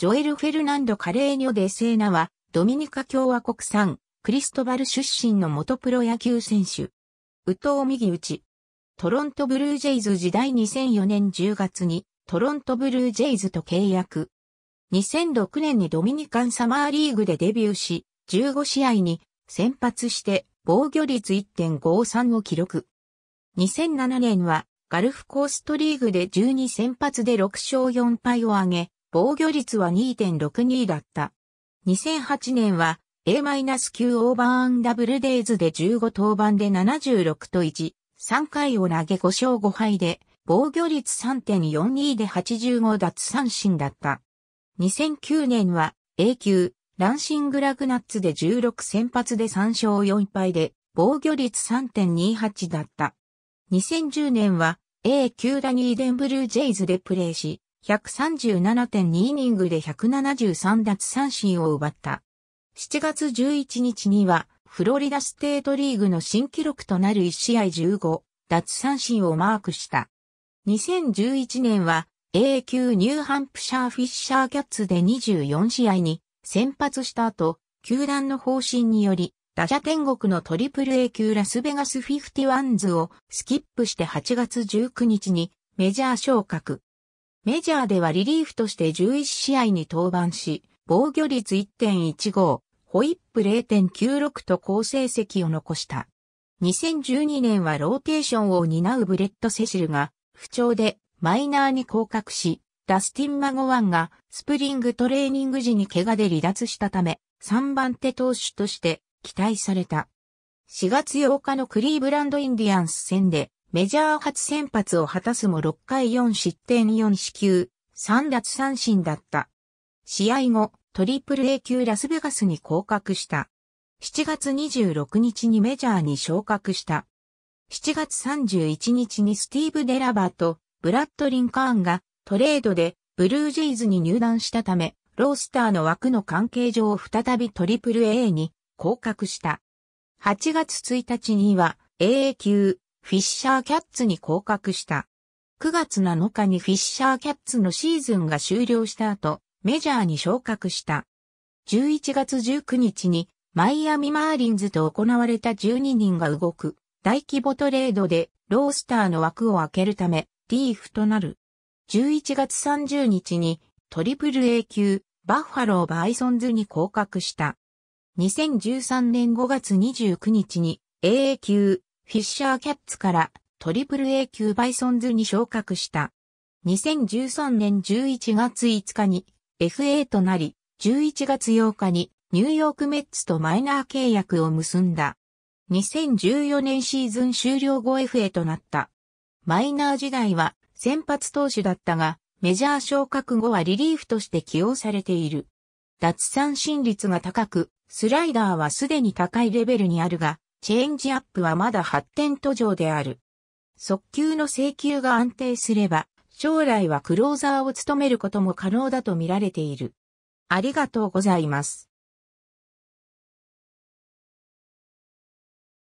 ジョエル・フェルナンド・カレーニョ・デ・セーナは、ドミニカ共和国産、クリストバル出身の元プロ野球選手。宇藤右打ち。トロントブルージェイズ時代2004年10月に、トロントブルージェイズと契約。2006年にドミニカンサマーリーグでデビューし、15試合に先発して防御率1.53を記録。2007年はガルフコーストリーグで12先発で6勝4敗を挙げ、防御率は2.62だった。2008年は A-9 オーバーンダブルデイズで15登板で76と1、3回を投げ5勝5敗で、防御率3.42で85奪三振だった。2009年は A 級、ランシングラグナッツで16先発で3勝4敗で、防御率3.28だった。2010年は A 級ダニーデンブルージェイズでプレーし、137.2イニングで173奪三振を奪った。7月11日には、フロリダステートリーグの新記録となる1試合15奪三振をマークした。2011年は A 級ニューハンプシャーフィッシャーキャッツで24試合に先発した後、球団の方針により、打者天国のトリプル A 級ラスベガスフィフティワンズをスキップして8月19日にメジャー昇格。メジャーではリリーフとして11試合に登板し、防御率1.15、ホイップ0.96と好成績を残した。2012年はローテーションを担うブレッド・セシルが不調でマイナーに降格し、ダスティン・マゴワンがスプリングトレーニング時に怪我で離脱したため、3番手投手として期待された。4月8日のクリーブランド・インディアンス戦でメジャー初先発を果たすも6回4失点4四球、3奪三振だった。試合後、トリプル A 級ラスベガスに降格した。7月26日にメジャーに昇格した。7月31日にスティーブ・デラバーとブラッド・リンカーンがトレードでブルージェイズに入団したため、ロースターの枠の関係上再びトリプル A に降格した。8月1日には AA 級フィッシャーキャッツに降格した。9月7日にフィッシャーキャッツのシーズンが終了した後、メジャーに昇格した。11月19日にマイアミマーリンズと行われた12人が動く大規模トレードでロースターの枠を開けるためリーフとなる。11月30日にトリプル A 級バッファローバイソンズに降格した。2013年5月29日に AA 級フィッシャーキャッツからトリプル A 級バイソンズに昇格した。2013年11月5日に FA となり、11月8日にニューヨークメッツとマイナー契約を結んだ。2014年シーズン終了後 FA となった。マイナー時代は先発投手だったが、メジャー昇格後はリリーフとして起用されている。脱三振率が高く、スライダーはすでに高いレベルにあるが、チェンジアップはまだ発展途上である。速球の請求が安定すれば、将来はクローザーを務めることも可能だと見られている。ありがとうございます。